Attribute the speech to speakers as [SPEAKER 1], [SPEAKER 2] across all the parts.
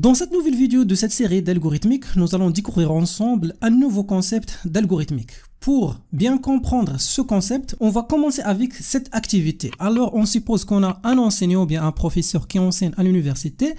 [SPEAKER 1] Dans cette nouvelle vidéo de cette série d'algorithmiques, nous allons découvrir ensemble un nouveau concept d'algorithmique. Pour bien comprendre ce concept, on va commencer avec cette activité. Alors, on suppose qu'on a un enseignant ou bien un professeur qui enseigne à l'université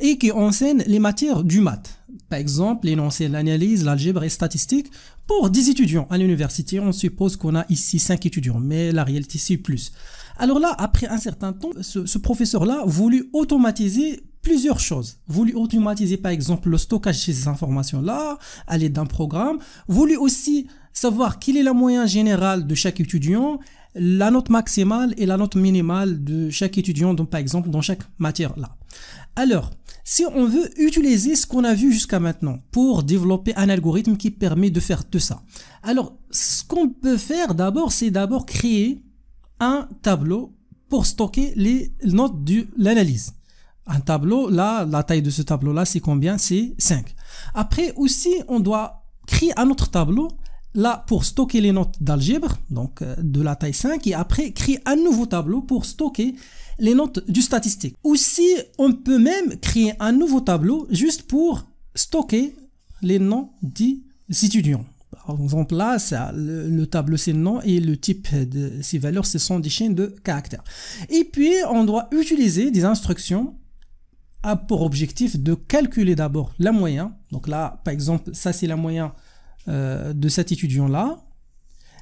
[SPEAKER 1] et qui enseigne les matières du maths. Par exemple, il enseigne l'analyse, l'algèbre et statistique. pour 10 étudiants à l'université. On suppose qu'on a ici 5 étudiants, mais la réalité c'est plus. Alors là, après un certain temps, ce, ce professeur-là voulut automatiser plusieurs choses. Vous lui automatisez par exemple le stockage de ces informations-là à l'aide d'un programme. Vous lui aussi savoir quel est le moyen général de chaque étudiant, la note maximale et la note minimale de chaque étudiant, donc par exemple dans chaque matière-là. Alors, si on veut utiliser ce qu'on a vu jusqu'à maintenant pour développer un algorithme qui permet de faire tout ça. Alors, ce qu'on peut faire d'abord, c'est d'abord créer un tableau pour stocker les notes de l'analyse un tableau, là, la taille de ce tableau-là, c'est combien C'est 5. Après aussi, on doit créer un autre tableau, là, pour stocker les notes d'algèbre, donc euh, de la taille 5, et après créer un nouveau tableau pour stocker les notes du statistique. Aussi, on peut même créer un nouveau tableau juste pour stocker les noms des étudiants. Par exemple, là, le, le, tableau, c'est le nom et le type de ces valeurs, ce sont des chaînes de caractères. Et puis, on doit utiliser des instructions a pour objectif de calculer d'abord la moyenne. Donc là, par exemple, ça c'est la moyenne euh, de cet étudiant-là.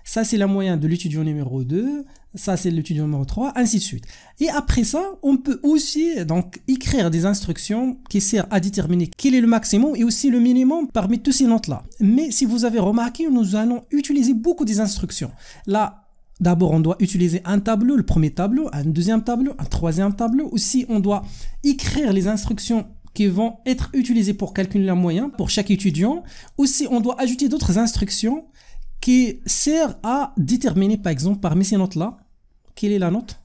[SPEAKER 1] Ça c'est la moyenne de l'étudiant numéro 2. Ça c'est l'étudiant numéro 3, ainsi de suite. Et après ça, on peut aussi donc écrire des instructions qui servent à déterminer quel est le maximum et aussi le minimum parmi tous ces notes-là. Mais si vous avez remarqué, nous allons utiliser beaucoup des instructions. Là, D'abord, on doit utiliser un tableau, le premier tableau, un deuxième tableau, un troisième tableau. Aussi, on doit écrire les instructions qui vont être utilisées pour calculer la moyenne pour chaque étudiant. Aussi, on doit ajouter d'autres instructions qui servent à déterminer, par exemple, parmi ces notes-là, quelle est la note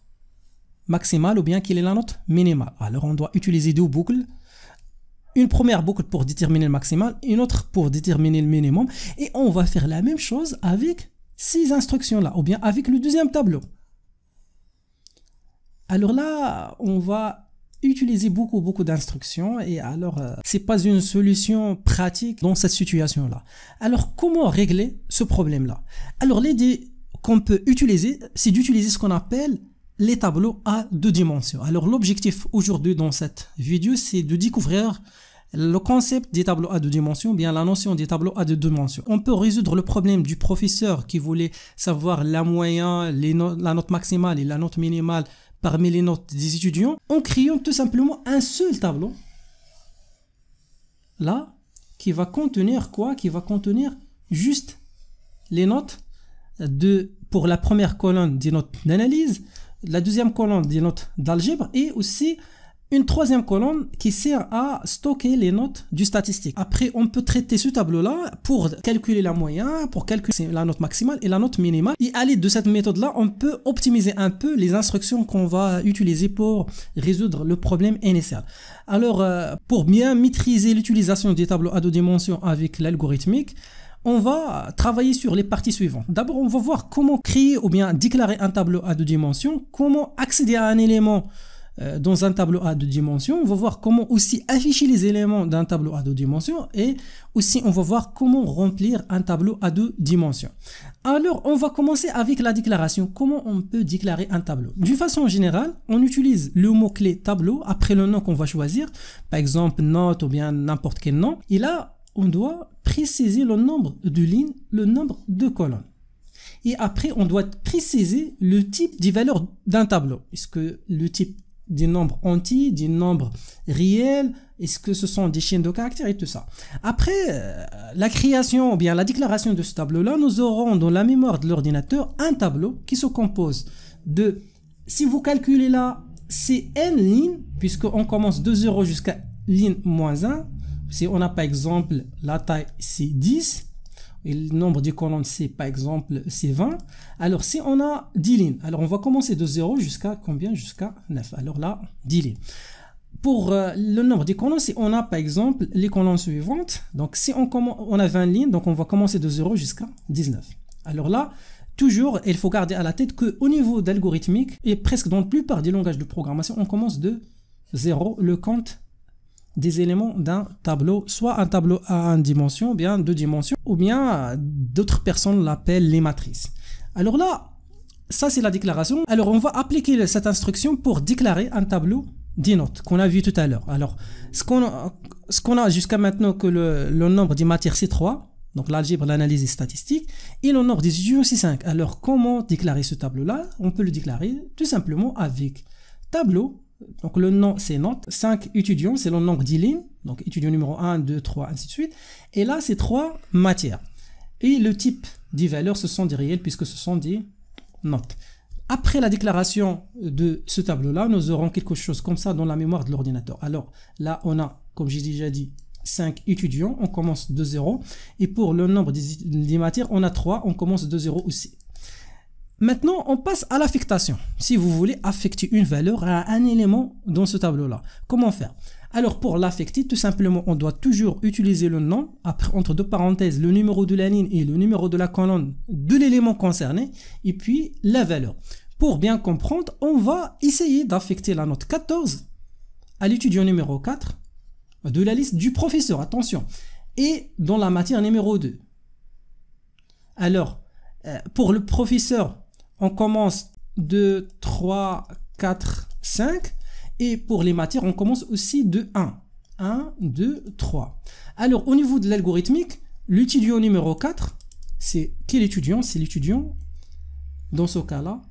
[SPEAKER 1] maximale ou bien quelle est la note minimale. Alors, on doit utiliser deux boucles une première boucle pour déterminer le maximal, une autre pour déterminer le minimum. Et on va faire la même chose avec ces instructions-là, ou bien avec le deuxième tableau. Alors là, on va utiliser beaucoup, beaucoup d'instructions et alors euh, c'est pas une solution pratique dans cette situation-là. Alors comment régler ce problème-là Alors l'idée qu'on peut utiliser, c'est d'utiliser ce qu'on appelle les tableaux à deux dimensions. Alors l'objectif aujourd'hui dans cette vidéo, c'est de découvrir le concept des tableaux à deux dimensions, bien la notion des tableaux à deux dimensions. On peut résoudre le problème du professeur qui voulait savoir la moyenne, les la note maximale et la note minimale parmi les notes des étudiants en créant tout simplement un seul tableau. Là, qui va contenir quoi Qui va contenir juste les notes de, pour la première colonne des notes d'analyse, la deuxième colonne des notes d'algèbre et aussi une troisième colonne qui sert à stocker les notes du statistique. Après, on peut traiter ce tableau-là pour calculer la moyenne, pour calculer la note maximale et la note minimale. Et à l'aide de cette méthode-là, on peut optimiser un peu les instructions qu'on va utiliser pour résoudre le problème initial. Alors, euh, pour bien maîtriser l'utilisation des tableaux à deux dimensions avec l'algorithmique, on va travailler sur les parties suivantes. D'abord, on va voir comment créer ou bien déclarer un tableau à deux dimensions, comment accéder à un élément euh, dans un tableau à deux dimensions. On va voir comment aussi afficher les éléments d'un tableau à deux dimensions et aussi on va voir comment remplir un tableau à deux dimensions. Alors, on va commencer avec la déclaration. Comment on peut déclarer un tableau D'une façon générale, on utilise le mot-clé tableau après le nom qu'on va choisir, par exemple note ou bien n'importe quel nom. Et là, on doit préciser le nombre de lignes, le nombre de colonnes. Et après, on doit préciser le type des valeurs d'un tableau. Est-ce que le type des nombres entiers, des nombres réels, est-ce que ce sont des chaînes de caractères et tout ça. Après euh, la création ou bien la déclaration de ce tableau-là, nous aurons dans la mémoire de l'ordinateur un tableau qui se compose de, si vous calculez là, c'est n lignes, puisqu'on commence de 0 jusqu'à ligne moins 1, si on a par exemple la taille c'est 10, et le nombre colonnes c'est par exemple c'est 20. Alors si on a 10 lignes, alors on va commencer de 0 jusqu'à combien Jusqu'à 9. Alors là, 10 lignes. Pour euh, le nombre des colonnes, si on a par exemple les colonnes suivantes, donc si on, on a 20 lignes, donc on va commencer de 0 jusqu'à 19. Alors là, toujours, il faut garder à la tête qu'au niveau d'algorithmique, et presque dans la plupart des langages de programmation, on commence de 0, le compte des éléments d'un tableau, soit un tableau à une dimension, bien deux dimensions, ou bien d'autres personnes l'appellent les matrices. Alors là, ça c'est la déclaration. Alors on va appliquer cette instruction pour déclarer un tableau des notes qu'on a vu tout à l'heure. Alors ce qu'on a, jusqu'à maintenant que le, nombre des matières c'est 3, donc l'algèbre, l'analyse et statistique, et le nombre des étudiants c'est 5. Alors comment déclarer ce tableau-là On peut le déclarer tout simplement avec tableau donc le nom, c'est notes. 5 étudiants, c'est le nombre de Donc étudiant numéro 1, 2, 3, ainsi de suite. Et là, c'est 3 matières. Et le type des valeurs, ce sont des réels puisque ce sont des notes. Après la déclaration de ce tableau-là, nous aurons quelque chose comme ça dans la mémoire de l'ordinateur. Alors là, on a, comme j'ai déjà dit, 5 étudiants, on commence de 0. Et pour le nombre des, des matières, on a 3, on commence de 0 aussi. Maintenant, on passe à l'affectation. Si vous voulez affecter une valeur à un élément dans ce tableau-là, comment faire alors pour l'affecter, tout simplement, on doit toujours utiliser le nom, entre deux parenthèses, le numéro de la ligne et le numéro de la colonne de l'élément concerné, et puis la valeur. Pour bien comprendre, on va essayer d'affecter la note 14 à l'étudiant numéro 4 de la liste du professeur, attention, et dans la matière numéro 2. Alors, euh, pour le professeur on commence 2, 3, 4, 5. Et pour les matières, on commence aussi de 1. 1, 2, 3. Alors, au niveau de l'algorithmique, l'étudiant numéro 4, c'est quel étudiant C'est l'étudiant, dans ce cas-là,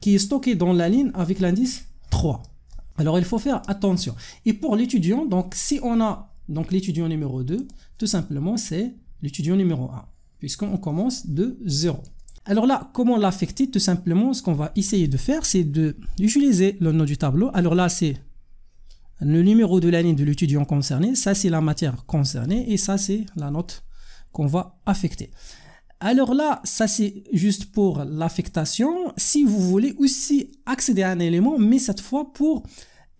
[SPEAKER 1] qui est stocké dans la ligne avec l'indice 3. Alors, il faut faire attention. Et pour l'étudiant, donc, si on a donc l'étudiant numéro 2, tout simplement, c'est l'étudiant numéro 1, puisqu'on commence de 0. Alors là, comment l'affecter Tout simplement, ce qu'on va essayer de faire, c'est d'utiliser le nom du tableau. Alors là, c'est le numéro de l'année de l'étudiant concerné, ça c'est la matière concernée et ça c'est la note qu'on va affecter. Alors là, ça c'est juste pour l'affectation. Si vous voulez aussi accéder à un élément, mais cette fois pour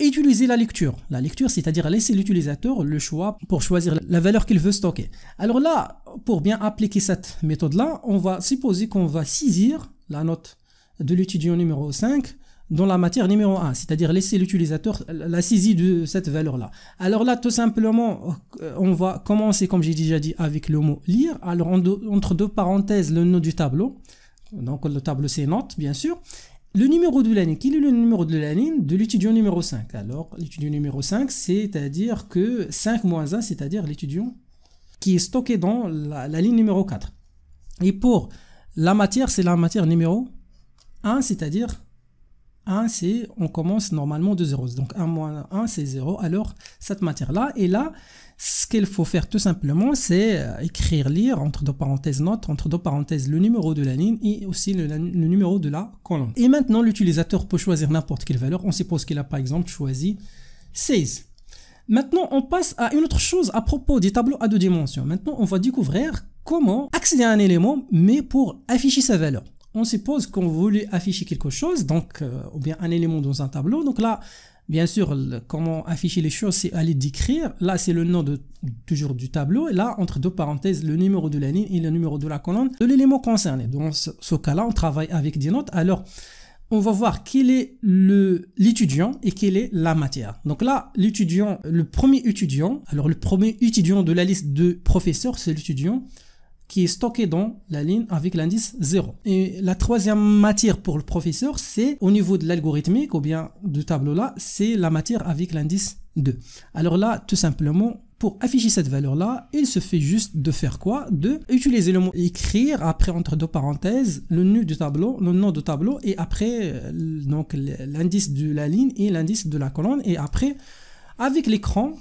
[SPEAKER 1] utiliser la lecture. La lecture, c'est-à-dire laisser l'utilisateur le choix pour choisir la valeur qu'il veut stocker. Alors là, pour bien appliquer cette méthode-là, on va supposer qu'on va saisir la note de l'étudiant numéro 5 dans la matière numéro 1, c'est-à-dire laisser l'utilisateur la saisie de cette valeur-là. Alors là, tout simplement, euh, on va commencer, comme j'ai déjà dit, avec le mot lire. Alors, entre deux parenthèses, le nom du tableau. Donc, le tableau, c'est note », bien sûr. Le numéro de l'année, quel est le numéro de ligne de l'étudiant numéro 5 Alors, l'étudiant numéro 5, c'est-à-dire que 5 moins 1, c'est-à-dire l'étudiant qui est stocké dans la, ligne numéro 4. Et pour la matière, c'est la matière numéro 1, c'est-à-dire 1, c'est on commence normalement de 0. Donc 1 moins 1, c'est 0. Alors cette matière-là, et là, ce qu'il faut faire tout simplement, c'est euh, écrire, lire, entre deux parenthèses notes, entre deux parenthèses le numéro de la ligne et aussi le, le numéro de la colonne. Et maintenant, l'utilisateur peut choisir n'importe quelle valeur. On suppose qu'il a par exemple choisi 16. Maintenant, on passe à une autre chose à propos des tableaux à deux dimensions. Maintenant, on va découvrir comment accéder à un élément, mais pour afficher sa valeur on suppose qu'on voulait afficher quelque chose, donc, euh, ou bien un élément dans un tableau. Donc là, bien sûr, comment afficher les choses, c'est aller décrire. Là, c'est le nom de, toujours du tableau. Et là, entre deux parenthèses, le numéro de la ligne et le numéro de la colonne de l'élément concerné. Dans ce, ce cas-là, on travaille avec des notes. Alors, on va voir quel est l'étudiant et quelle est la matière. Donc là, l'étudiant, le premier étudiant, alors le premier étudiant de la liste de professeurs, c'est l'étudiant qui est stocké dans la ligne avec l'indice 0. Et la troisième matière pour le professeur, c'est au niveau de l'algorithmique ou bien du tableau là, c'est la matière avec l'indice 2. Alors là, tout simplement, pour afficher cette valeur-là, il se fait juste de faire quoi De utiliser le mot écrire, après entre deux parenthèses, le nom du tableau, le nom du tableau, et après euh, donc l'indice de la ligne et l'indice de la colonne, et après, avec l'écran,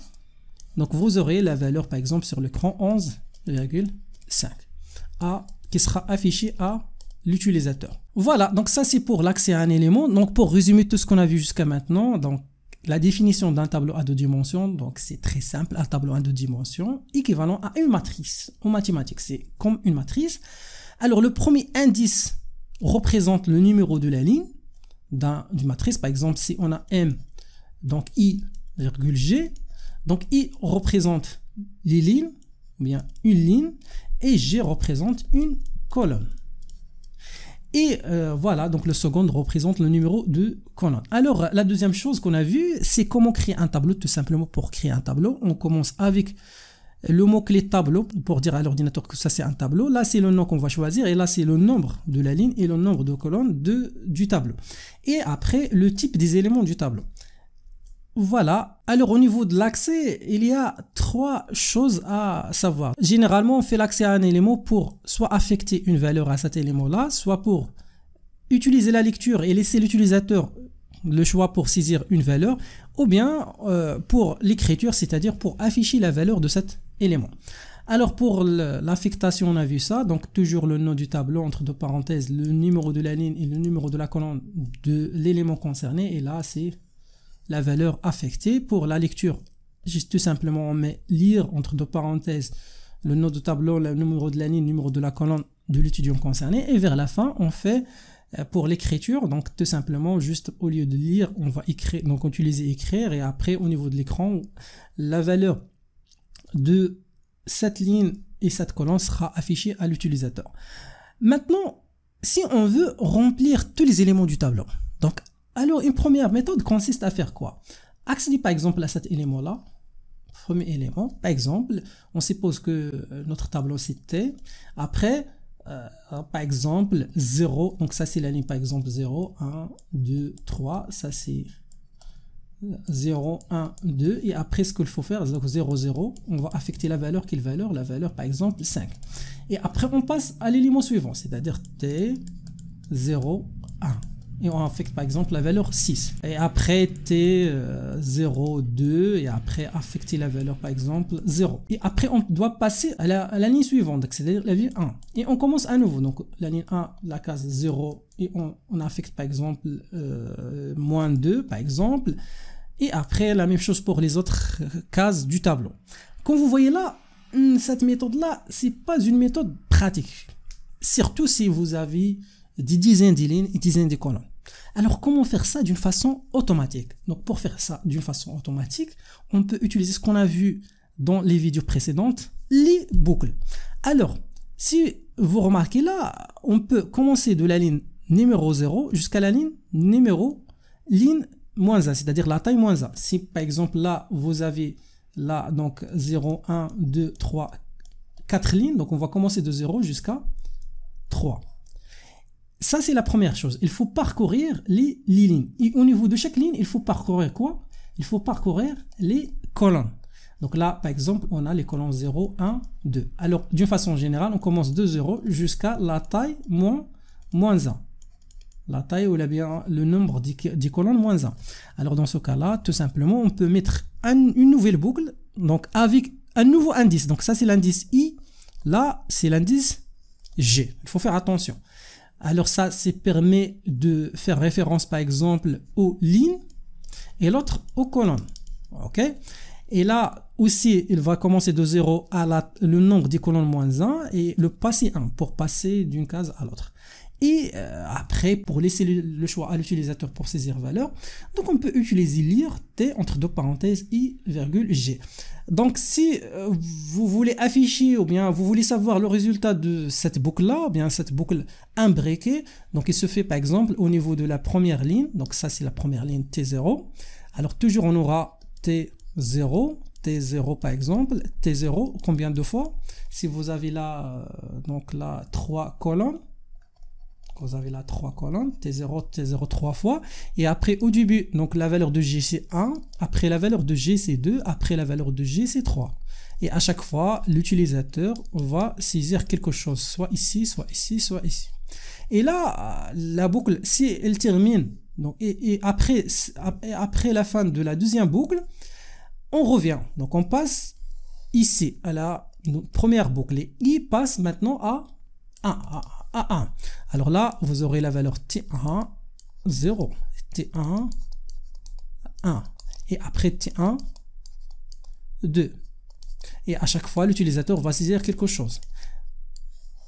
[SPEAKER 1] donc vous aurez la valeur par exemple sur l'écran virgule 5 à, qui sera affiché à l'utilisateur. Voilà, donc ça c'est pour l'accès à un élément. Donc pour résumer tout ce qu'on a vu jusqu'à maintenant, donc la définition d'un tableau à deux dimensions, donc c'est très simple, un tableau à deux dimensions, équivalent à une matrice en mathématiques, c'est comme une matrice. Alors le premier indice représente le numéro de la ligne d'une matrice, par exemple si on a M, donc I, G, donc I représente les lignes, ou bien une ligne, et G représente une colonne. Et euh, voilà, donc le second représente le numéro de colonne. Alors, la deuxième chose qu'on a vue, c'est comment créer un tableau. Tout simplement, pour créer un tableau, on commence avec le mot-clé tableau pour dire à l'ordinateur que ça c'est un tableau. Là, c'est le nom qu'on va choisir et là, c'est le nombre de la ligne et le nombre de colonnes de, du tableau. Et après, le type des éléments du tableau. Voilà, alors au niveau de l'accès, il y a trois choses à savoir. Généralement, on fait l'accès à un élément pour soit affecter une valeur à cet élément-là, soit pour utiliser la lecture et laisser l'utilisateur le choix pour saisir une valeur, ou bien euh, pour l'écriture, c'est-à-dire pour afficher la valeur de cet élément. Alors pour l'affectation, on a vu ça, donc toujours le nom du tableau entre deux parenthèses, le numéro de la ligne et le numéro de la colonne de l'élément concerné, et là c'est la valeur affectée pour la lecture. Juste tout simplement, on met lire entre deux parenthèses le nom de tableau, le numéro de la ligne, le numéro de la colonne de l'étudiant concerné. Et vers la fin, on fait euh, pour l'écriture. Donc, tout simplement, juste au lieu de lire, on va écrire, donc utiliser écrire. Et après, au niveau de l'écran, la valeur de cette ligne et cette colonne sera affichée à l'utilisateur. Maintenant, si on veut remplir tous les éléments du tableau, donc alors, une première méthode consiste à faire quoi Accéder par exemple à cet élément-là, premier élément, par exemple, on suppose que euh, notre tableau c'est T, après, euh, par exemple, 0, donc ça c'est la ligne par exemple 0, 1, 2, 3, ça c'est 0, 1, 2, et après ce qu'il faut faire, 0, 0, on va affecter la valeur, quelle valeur La valeur par exemple 5. Et après on passe à l'élément suivant, c'est-à-dire T, 0, 1 et on affecte par exemple la valeur 6. Et après t 0, euh, 2. et après affecter la valeur par exemple 0. Et après on doit passer à la, ligne suivante, c'est-à-dire la ligne 1. Et on commence à nouveau. Donc la ligne 1, la case 0 et on, on affecte par exemple euh, moins 2 par exemple. Et après la même chose pour les autres euh, cases du tableau. Comme vous voyez là, hmm, cette méthode-là, c'est pas une méthode pratique. Surtout si vous avez des dizaines de lignes et dizaines de colonnes. Alors, comment faire ça d'une façon automatique Donc, pour faire ça d'une façon automatique, on peut utiliser ce qu'on a vu dans les vidéos précédentes, les boucles. Alors, si vous remarquez là, on peut commencer de la ligne numéro 0 jusqu'à la ligne numéro ligne moins 1, c'est-à-dire la taille moins 1. Si par exemple là, vous avez là donc 0, 1, 2, 3, 4 lignes, donc on va commencer de 0 jusqu'à 3. Ça, c'est la première chose. Il faut parcourir les, lignes. Et au niveau de chaque ligne, il faut parcourir quoi Il faut parcourir les colonnes. Donc là, par exemple, on a les colonnes 0, 1, 2. Alors, d'une façon générale, on commence de 0 jusqu'à la taille moins, 1. La taille ou bien le nombre des colonnes moins 1. Alors, dans ce cas-là, tout simplement, on peut mettre une nouvelle boucle, donc avec un nouveau indice. Donc ça, c'est l'indice I. Là, c'est l'indice G. Il faut faire attention. Alors ça, ça permet de faire référence par exemple aux lignes et l'autre aux colonnes. ok et là aussi, il va commencer de 0 à la, le nombre des colonnes moins 1 et le passer 1 pour passer d'une case à l'autre. Et euh, après, pour laisser le, choix à l'utilisateur pour saisir valeur, donc on peut utiliser lire t entre deux parenthèses i, virgule g. Donc si euh, vous voulez afficher ou bien vous voulez savoir le résultat de cette boucle-là, ou bien cette boucle imbriquée, donc il se fait par exemple au niveau de la première ligne, donc ça c'est la première ligne T0. Alors toujours on aura T0, T0 par exemple, T0 combien de fois Si vous avez là, euh, donc là, trois colonnes, vous avez là trois colonnes, T0, T0 trois fois, et après au début, donc la valeur de gc c'est 1, après la valeur de gc 2, après la valeur de gc c'est 3. Et à chaque fois, l'utilisateur va saisir quelque chose, soit ici, soit ici, soit ici. Et là, la boucle, si elle termine, donc, et, après, après la fin de la deuxième boucle, on revient. Donc on passe ici à la première boucle. Et I passe maintenant à 1. 1. Alors là, vous aurez la valeur T1, 0, T1, 1. Et après T1, 2. Et à chaque fois, l'utilisateur va saisir quelque chose.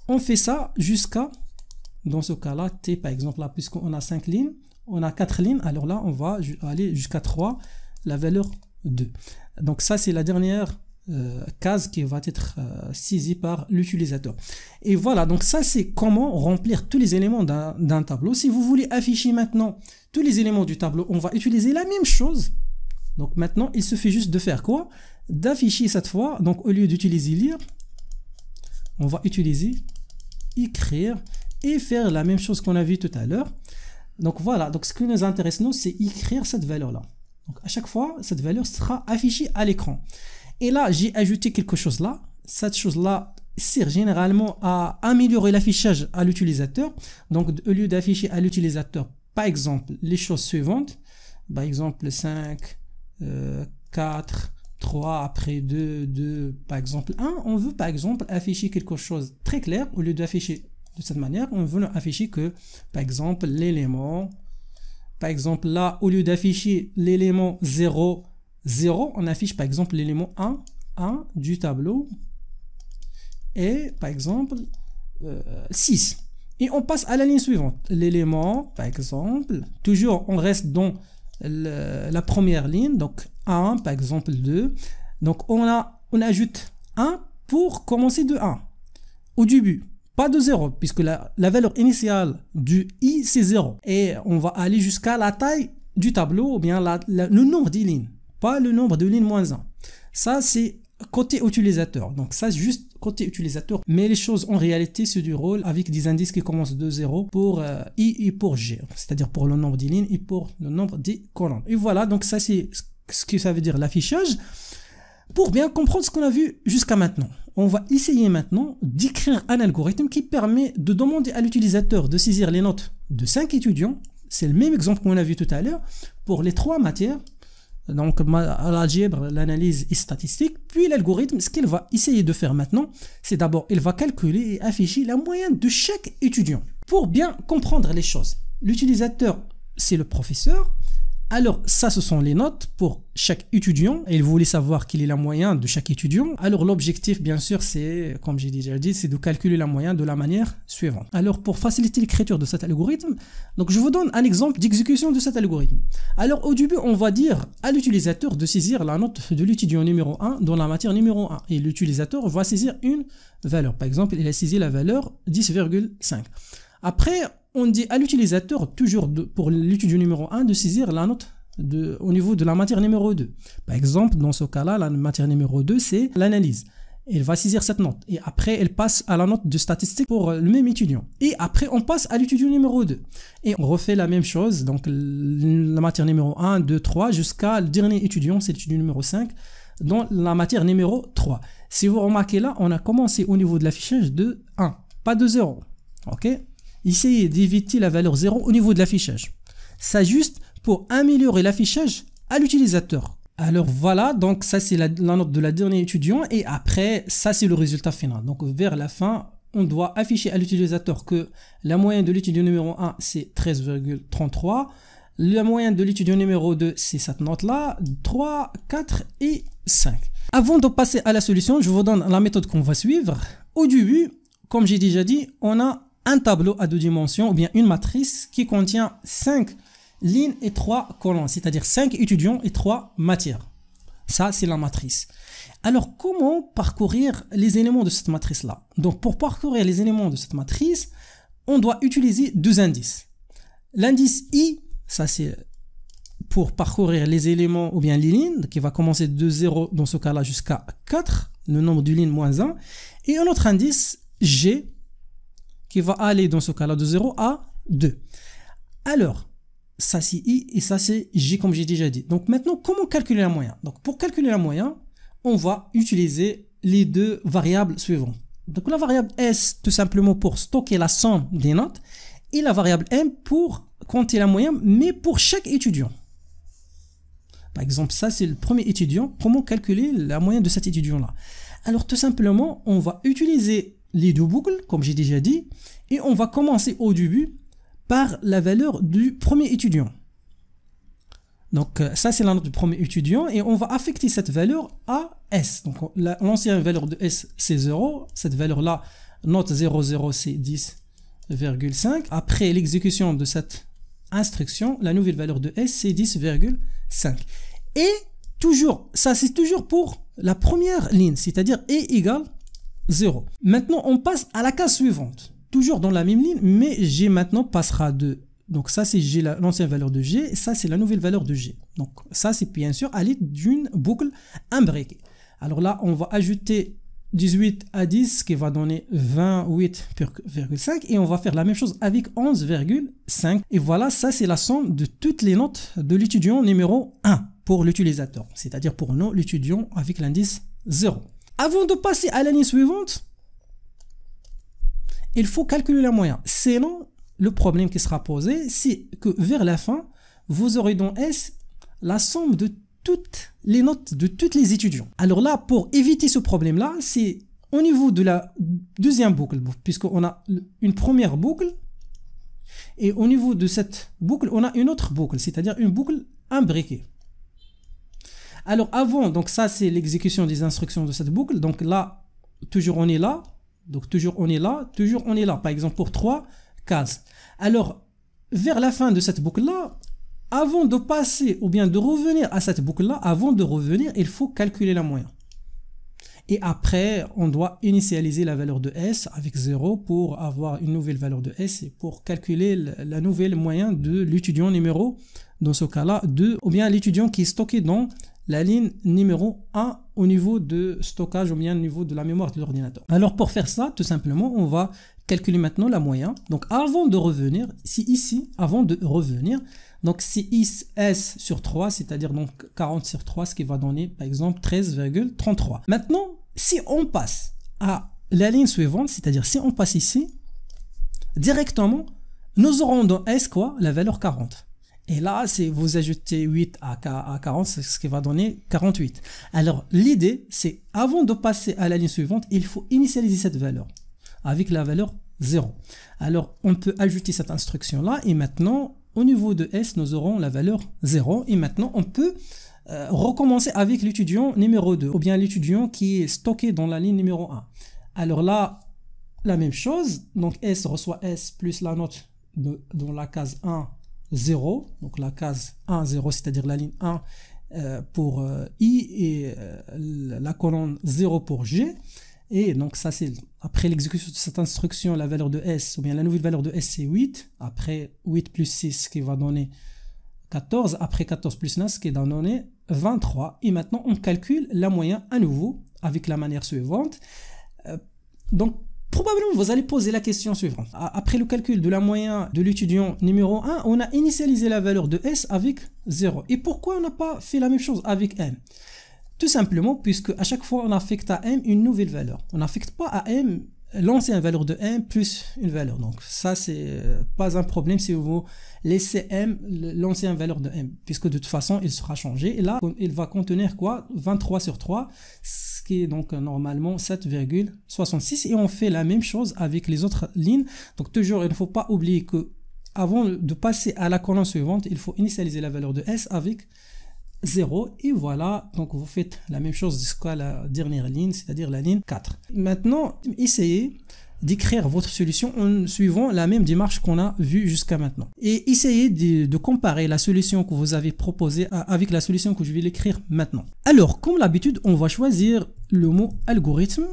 [SPEAKER 1] On fait ça jusqu'à, dans ce cas-là, T par exemple, là, puisqu'on a 5 lignes, on a 4 lignes, alors là, on va aller jusqu'à 3, la valeur 2. Donc ça, c'est la dernière euh, case qui va être euh, saisie par l'utilisateur. Et voilà, donc ça c'est comment remplir tous les éléments d'un tableau. Si vous voulez afficher maintenant tous les éléments du tableau, on va utiliser la même chose. Donc maintenant, il suffit juste de faire quoi D'afficher cette fois, donc au lieu d'utiliser lire, on va utiliser écrire et faire la même chose qu'on a vu tout à l'heure. Donc voilà, donc ce qui nous intéresse nous, c'est écrire cette valeur-là. Donc à chaque fois, cette valeur sera affichée à l'écran. Et là, j'ai ajouté quelque chose là. Cette chose-là sert généralement à améliorer l'affichage à l'utilisateur. Donc, au lieu d'afficher à l'utilisateur, par exemple, les choses suivantes, par exemple 5, 4, 3, après 2, 2, par exemple 1, on veut par exemple afficher quelque chose très clair au lieu d'afficher de cette manière, on veut afficher que par exemple l'élément, par exemple là, au lieu d'afficher l'élément 0, 0, on affiche par exemple l'élément 1, 1 du tableau et par exemple 6. Euh, et on passe à la ligne suivante. L'élément, par exemple, toujours on reste dans la première ligne, donc 1, par exemple 2. Donc on, on ajoute 1 pour commencer de 1 au début. Pas de 0, puisque la, valeur initiale du i, c'est 0. Et on va aller jusqu'à la taille du tableau, ou bien le nombre des lignes pas le nombre de lignes moins 1. Ça, c'est côté utilisateur. Donc ça, juste côté utilisateur. Mais les choses, en réalité, se rôle avec des indices qui commencent de 0 pour euh, I et pour G. C'est-à-dire pour le nombre de lignes et pour le nombre des colonnes. Et voilà, donc ça, c'est ce que ça veut dire l'affichage. Pour bien comprendre ce qu'on a vu jusqu'à maintenant, on va essayer maintenant d'écrire un algorithme qui permet de demander à l'utilisateur de saisir les notes de 5 étudiants. C'est le même exemple qu'on a vu tout à l'heure pour les trois matières donc l'algèbre, l'analyse statistique, puis l'algorithme, ce qu'il va essayer de faire maintenant, c'est d'abord, il va calculer et afficher la moyenne de chaque étudiant. Pour bien comprendre les choses, l'utilisateur, c'est le professeur, alors ça, ce sont les notes pour chaque étudiant. Et vous voulez savoir quelle est la moyenne de chaque étudiant. Alors l'objectif, bien sûr, c'est, comme j'ai déjà dit, c'est de calculer la moyenne de la manière suivante. Alors pour faciliter l'écriture de cet algorithme, donc je vous donne un exemple d'exécution de cet algorithme. Alors au début, on va dire à l'utilisateur de saisir la note de l'étudiant numéro 1 dans la matière numéro 1. Et l'utilisateur va saisir une valeur. Par exemple, il a saisi la valeur 10,5. Après, on dit à l'utilisateur, toujours pour l'étudiant numéro 1, de saisir la note de, au niveau de la matière numéro 2. Par exemple, dans ce cas-là, la matière numéro 2, c'est l'analyse. Elle va saisir cette note. Et après, elle passe à la note de statistique pour le même étudiant. Et après, on passe à l'étudiant numéro 2. Et on refait la même chose. Donc, la matière numéro 1, 2, 3, jusqu'à le dernier étudiant, c'est l'étudiant numéro 5, dans la matière numéro 3. Si vous remarquez là, on a commencé au niveau de l'affichage de 1, pas de 0. OK Essayez d'éviter la valeur 0 au niveau de l'affichage. Ça juste pour améliorer l'affichage à l'utilisateur. Alors voilà, donc ça c'est la, note de la dernière étudiant et après ça c'est le résultat final. Donc vers la fin, on doit afficher à l'utilisateur que la moyenne de l'étudiant numéro 1 c'est 13,33, la moyenne de l'étudiant numéro 2 c'est cette note là, 3, 4 et 5. Avant de passer à la solution, je vous donne la méthode qu'on va suivre. Au début, comme j'ai déjà dit, on a un tableau à deux dimensions ou bien une matrice qui contient cinq lignes et trois colonnes, c'est-à-dire cinq étudiants et trois matières. Ça, c'est la matrice. Alors, comment parcourir les éléments de cette matrice-là Donc, pour parcourir les éléments de cette matrice, on doit utiliser deux indices. L'indice i, ça c'est pour parcourir les éléments ou bien les lignes, qui va commencer de 0 dans ce cas-là jusqu'à 4, le nombre de lignes moins 1. Et un autre indice, g, qui va aller dans ce cas-là de 0 à 2. Alors, ça c'est I et ça c'est J comme j'ai déjà dit. Donc maintenant, comment calculer la moyenne Donc pour calculer la moyenne, on va utiliser les deux variables suivantes. Donc la variable S tout simplement pour stocker la somme des notes et la variable M pour compter la moyenne mais pour chaque étudiant. Par exemple, ça c'est le premier étudiant. Comment calculer la moyenne de cet étudiant-là Alors tout simplement, on va utiliser les deux boucles, comme j'ai déjà dit, et on va commencer au début par la valeur du premier étudiant. Donc euh, ça c'est la note du premier étudiant et on va affecter cette valeur à S. Donc l'ancienne valeur de S c'est 0, cette valeur là, note 00 c'est 10,5. Après l'exécution de cette instruction, la nouvelle valeur de S c'est 10,5. Et toujours, ça c'est toujours pour la première ligne, c'est-à-dire E égale 0. Maintenant, on passe à la case suivante. Toujours dans la même ligne, mais G maintenant passera de... Donc ça, c'est G, l'ancienne valeur de G. Ça, c'est la nouvelle valeur de G. Donc ça, c'est bien sûr à l'aide d'une boucle imbriquée. Alors là, on va ajouter 18 à 10, ce qui va donner 28,5. Et on va faire la même chose avec 11,5. Et voilà, ça, c'est la somme de toutes les notes de l'étudiant numéro 1 pour l'utilisateur. C'est-à-dire pour nous, l'étudiant avec l'indice 0. Avant de passer à l'année suivante, il faut calculer la moyenne. Sinon, le problème qui sera posé, c'est que vers la fin, vous aurez dans S la somme de toutes les notes de toutes les étudiants. Alors là, pour éviter ce problème-là, c'est au niveau de la deuxième boucle, puisqu'on a une première boucle, et au niveau de cette boucle, on a une autre boucle, c'est-à-dire une boucle imbriquée. Alors avant, donc ça c'est l'exécution des instructions de cette boucle. Donc là, toujours on est là. Donc toujours on est là. Toujours on est là. Par exemple pour 3 cases. Alors vers la fin de cette boucle-là, avant de passer ou bien de revenir à cette boucle-là, avant de revenir, il faut calculer la moyenne. Et après, on doit initialiser la valeur de S avec 0 pour avoir une nouvelle valeur de S et pour calculer la nouvelle moyenne de l'étudiant numéro, dans ce cas-là 2, ou bien l'étudiant qui est stocké dans la ligne numéro 1 au niveau de stockage ou bien au niveau de la mémoire de l'ordinateur. Alors pour faire ça, tout simplement, on va calculer maintenant la moyenne. Donc avant de revenir, si ici, avant de revenir, donc si S sur 3, c'est-à-dire donc 40 sur 3, ce qui va donner par exemple 13,33. Maintenant, si on passe à la ligne suivante, c'est-à-dire si on passe ici, directement, nous aurons dans S quoi La valeur 40. Et là, c'est vous ajoutez 8 à 40, c'est ce qui va donner 48. Alors, l'idée, c'est avant de passer à la ligne suivante, il faut initialiser cette valeur avec la valeur 0. Alors, on peut ajouter cette instruction-là et maintenant, au niveau de S, nous aurons la valeur 0. Et maintenant, on peut euh, recommencer avec l'étudiant numéro 2 ou bien l'étudiant qui est stocké dans la ligne numéro 1. Alors là, la même chose. Donc, S reçoit S plus la note dans la case 1 0, donc la case 1, 0, c'est-à-dire la ligne 1 euh, pour euh, I et euh, la colonne 0 pour G. Et donc ça, c'est après l'exécution de cette instruction, la valeur de S, ou bien la nouvelle valeur de S, c'est 8. Après 8 plus 6, qui va donner 14. Après 14 plus 9, ce qui va donner 23. Et maintenant, on calcule la moyenne à nouveau avec la manière suivante. donc, Probablement, vous allez poser la question suivante. Après le calcul de la moyenne de l'étudiant numéro 1, on a initialisé la valeur de S avec 0. Et pourquoi on n'a pas fait la même chose avec M Tout simplement, puisque à chaque fois, on affecte à M une nouvelle valeur. On n'affecte pas à M l'ancienne valeur de M plus une valeur. Donc ça, c'est euh, pas un problème si vous laissez M l'ancienne valeur de M, puisque de toute façon, il sera changé. Et là, il va contenir quoi 23 sur 3 donc euh, normalement 7,66 et on fait la même chose avec les autres lignes donc toujours il ne faut pas oublier que avant de passer à la colonne suivante il faut initialiser la valeur de s avec 0 et voilà donc vous faites la même chose jusqu'à la dernière ligne c'est à dire la ligne 4 maintenant essayez d'écrire votre solution en suivant la même démarche qu'on a vue jusqu'à maintenant. Et essayez de, comparer la solution que vous avez proposée avec la solution que je vais l'écrire maintenant. Alors, comme l'habitude, on va choisir le mot algorithme.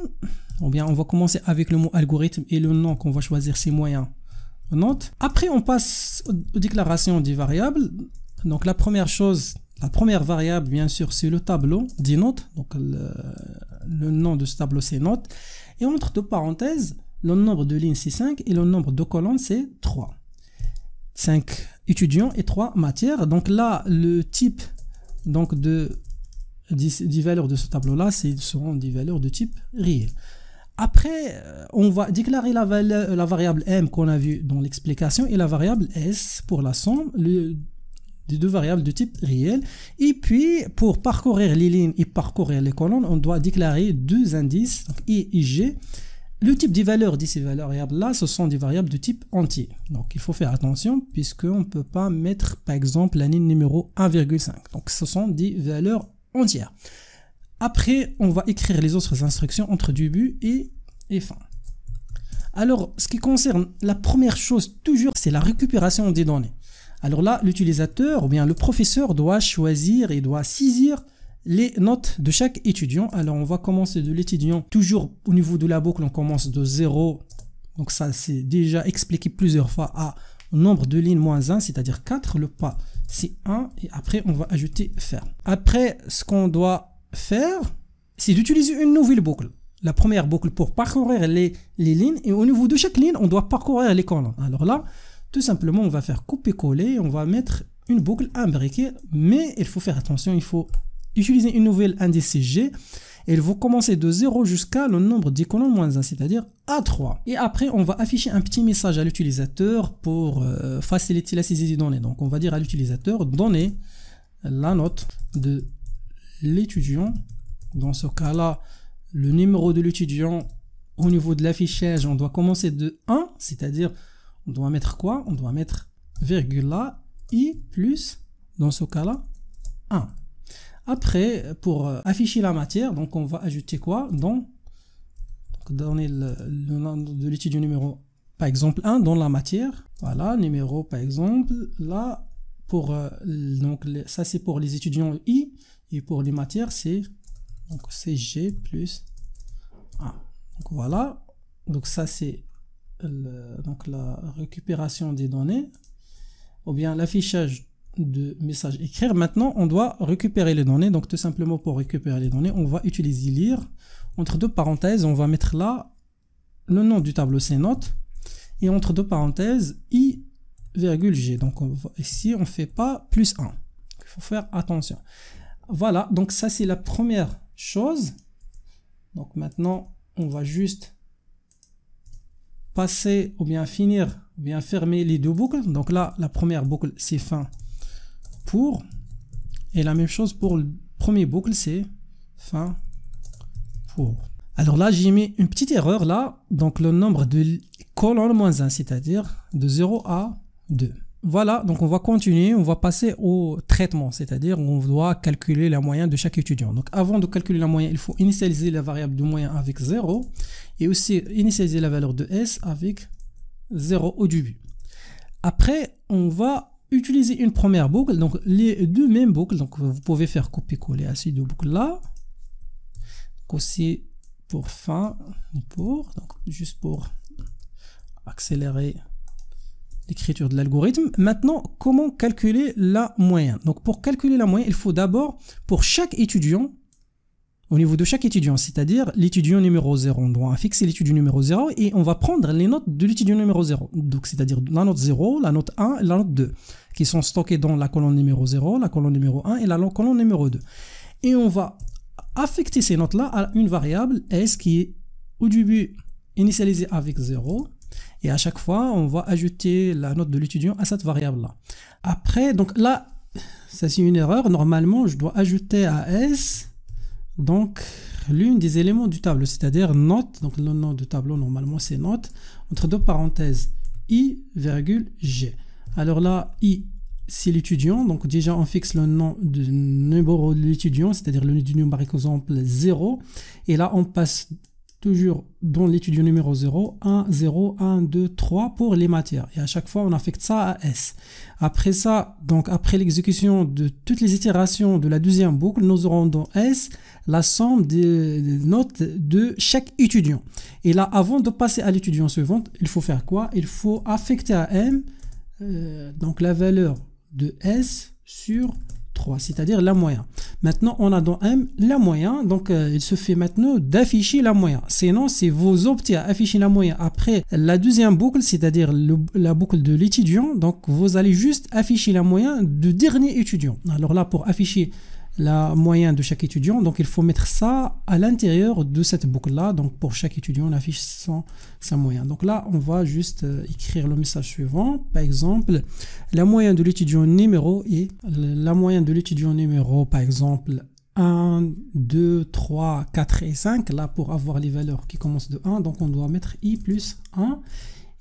[SPEAKER 1] Ou bien, on va commencer avec le mot algorithme et le nom qu'on va choisir, c'est moyen. Note. Après, on passe aux déclarations des variables. Donc, la première chose la première variable, bien sûr, c'est le tableau des notes. Donc, le, le nom de ce tableau, c'est notes. Et entre deux parenthèses, le nombre de lignes, c'est 5 et le nombre de colonnes, c'est 3. 5 étudiants et 3 matières. Donc là, le type donc de, des, valeurs de ce tableau-là, ce seront des valeurs de type réel. Après, euh, on va déclarer la, la variable m qu'on a vu dans l'explication et la variable s pour la somme des deux variables de type réel. Et puis, pour parcourir les lignes et parcourir les colonnes, on doit déclarer deux indices, donc i e et j. Le type des valeurs de ces variables-là, ce sont des variables de type entier. Donc il faut faire attention puisqu'on ne peut pas mettre par exemple ligne numéro 1,5. Donc ce sont des valeurs entières. Après, on va écrire les autres instructions entre début et fin. Alors, ce qui concerne la première chose toujours, c'est la récupération des données. Alors là, l'utilisateur ou bien le professeur doit choisir et doit saisir les notes de chaque étudiant. Alors, on va commencer de l'étudiant. Toujours au niveau de la boucle, on commence de 0. Donc, ça, c'est déjà expliqué plusieurs fois à nombre de lignes moins 1, c'est-à-dire 4. Le pas, c'est 1. Et après, on va ajouter ferme Après, ce qu'on doit faire, c'est d'utiliser une nouvelle boucle. La première boucle pour parcourir les, les lignes. Et au niveau de chaque ligne, on doit parcourir les colonnes. Alors là, tout simplement, on va faire couper-coller. On va mettre une boucle imbriquée. Mais il faut faire attention, il faut utilisez une nouvelle indice G et va commencer de 0 jusqu'à le nombre d'économes moins 1, c'est-à-dire A3. Et après, on va afficher un petit message à l'utilisateur pour euh, faciliter la saisie des données. Donc, on va dire à l'utilisateur, donnez la note de l'étudiant. Dans ce cas-là, le numéro de l'étudiant au niveau de l'affichage, on doit commencer de 1, c'est-à-dire on doit mettre quoi On doit mettre virgule i plus, dans ce cas-là, 1. Après, pour euh, afficher la matière, donc on va ajouter quoi Dans, donner le, nom de l'étudiant numéro, par exemple, 1 dans la matière. Voilà, numéro, par exemple, là, pour, euh, donc, ça c'est pour les étudiants I, et pour les matières, c'est CG plus 1. Donc voilà, donc ça c'est donc la récupération des données, ou bien l'affichage de message écrire. Maintenant, on doit récupérer les données. Donc, tout simplement pour récupérer les données, on va utiliser lire. Entre deux parenthèses, on va mettre là le nom du tableau CNote et entre deux parenthèses i, g. Donc, ici, on fait pas plus 1. Il faut faire attention. Voilà, donc ça, c'est la première chose. Donc, maintenant, on va juste passer ou bien finir bien fermer les deux boucles. Donc là, la première boucle, c'est fin pour et la même chose pour le premier boucle c'est fin pour alors là j'ai mis une petite erreur là donc le nombre de colonnes moins 1 c'est à dire de 0 à 2 voilà donc on va continuer on va passer au traitement c'est à dire on doit calculer la moyenne de chaque étudiant donc avant de calculer la moyenne il faut initialiser la variable de moyenne avec 0 et aussi initialiser la valeur de s avec 0 au début après on va utiliser une première boucle, donc les deux mêmes boucles, donc vous pouvez faire copier-coller à ces deux boucles-là. Aussi pour fin, pour, donc juste pour accélérer l'écriture de l'algorithme. Maintenant, comment calculer la moyenne Donc pour calculer la moyenne, il faut d'abord, pour chaque étudiant, au niveau de chaque étudiant, c'est-à-dire l'étudiant numéro 0. On doit fixer l'étudiant numéro 0 et on va prendre les notes de l'étudiant numéro 0. Donc, c'est-à-dire la note 0, la note 1 et la note 2, qui sont stockées dans la colonne numéro 0, la colonne numéro 1 et la colonne numéro 2. Et on va affecter ces notes-là à une variable S qui est au début initialisée avec 0 et à chaque fois, on va ajouter la note de l'étudiant à cette variable-là. Après, donc là, ça c'est une erreur. Normalement, je dois ajouter à S donc l'une des éléments du tableau, c'est-à-dire note, donc le nom du tableau normalement c'est note, entre deux parenthèses, i, g. Alors là, i c'est l'étudiant, donc déjà on fixe le nom du numéro de l'étudiant, c'est-à-dire le numéro par exemple 0, et là on passe toujours dans l'étudiant numéro 0, 1, 0, 1, 2, 3 pour les matières. Et à chaque fois, on affecte ça à S. Après ça, donc après l'exécution de toutes les itérations de la deuxième boucle, nous aurons dans S la somme des notes de chaque étudiant. Et là, avant de passer à l'étudiant suivant il faut faire quoi Il faut affecter à M, euh, donc la valeur de S sur c'est-à-dire la moyenne. Maintenant, on a dans M la moyenne, donc euh, il se fait maintenant d'afficher la moyenne. Sinon, si vous optez à afficher la moyenne après la deuxième boucle, c'est-à-dire la boucle de l'étudiant, donc vous allez juste afficher la moyenne du dernier étudiant. Alors là, pour afficher la moyenne de chaque étudiant. Donc il faut mettre ça à l'intérieur de cette boucle-là. Donc pour chaque étudiant, on affiche son, sa moyenne. Donc là, on va juste euh, écrire le message suivant. Par exemple, la moyenne de l'étudiant numéro est la moyenne de l'étudiant numéro, par exemple, 1, 2, 3, 4 et 5. Là, pour avoir les valeurs qui commencent de 1, donc on doit mettre i plus 1.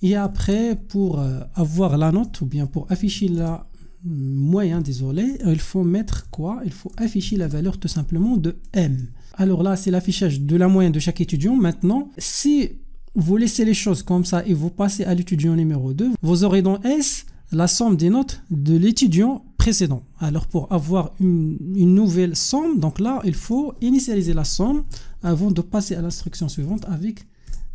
[SPEAKER 1] Et après, pour euh, avoir la note ou bien pour afficher la moyen, désolé, euh, il faut mettre quoi Il faut afficher la valeur tout simplement de M. Alors là, c'est l'affichage de la moyenne de chaque étudiant. Maintenant, si vous laissez les choses comme ça et vous passez à l'étudiant numéro 2, vous aurez dans S la somme des notes de l'étudiant précédent. Alors pour avoir une, une, nouvelle somme, donc là, il faut initialiser la somme avant de passer à l'instruction suivante avec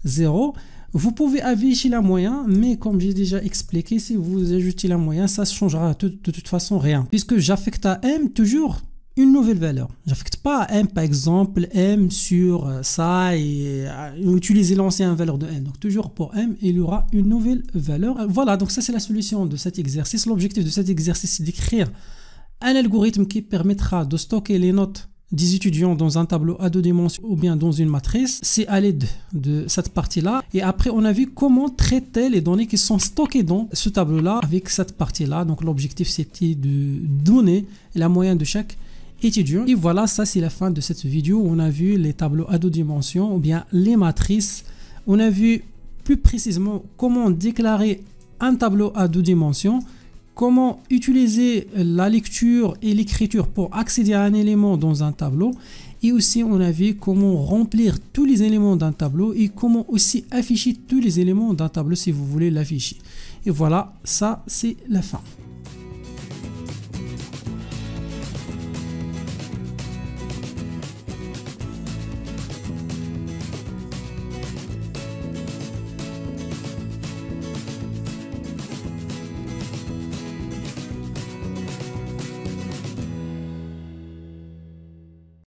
[SPEAKER 1] 0. Vous pouvez afficher la moyenne, mais comme j'ai déjà expliqué, si vous ajoutez la moyenne, ça ne changera de, toute façon rien. Puisque j'affecte à M toujours une nouvelle valeur. J'affecte pas à M, par exemple, M sur euh, ça et euh, utiliser l'ancienne valeur de M. Donc toujours pour M, il y aura une nouvelle valeur. Euh, voilà, donc ça c'est la solution de cet exercice. L'objectif de cet exercice, c'est d'écrire un algorithme qui permettra de stocker les notes des étudiants dans un tableau à deux dimensions ou bien dans une matrice, c'est à l'aide de cette partie-là. Et après, on a vu comment traiter les données qui sont stockées dans ce tableau-là avec cette partie-là. Donc l'objectif, c'était de donner la moyenne de chaque étudiant. Et voilà, ça c'est la fin de cette vidéo on a vu les tableaux à deux dimensions ou bien les matrices. On a vu plus précisément comment déclarer un tableau à deux dimensions comment utiliser la lecture et l'écriture pour accéder à un élément dans un tableau et aussi on a vu comment remplir tous les éléments d'un tableau et comment aussi afficher tous les éléments d'un tableau si vous voulez l'afficher. Et voilà, ça c'est la fin.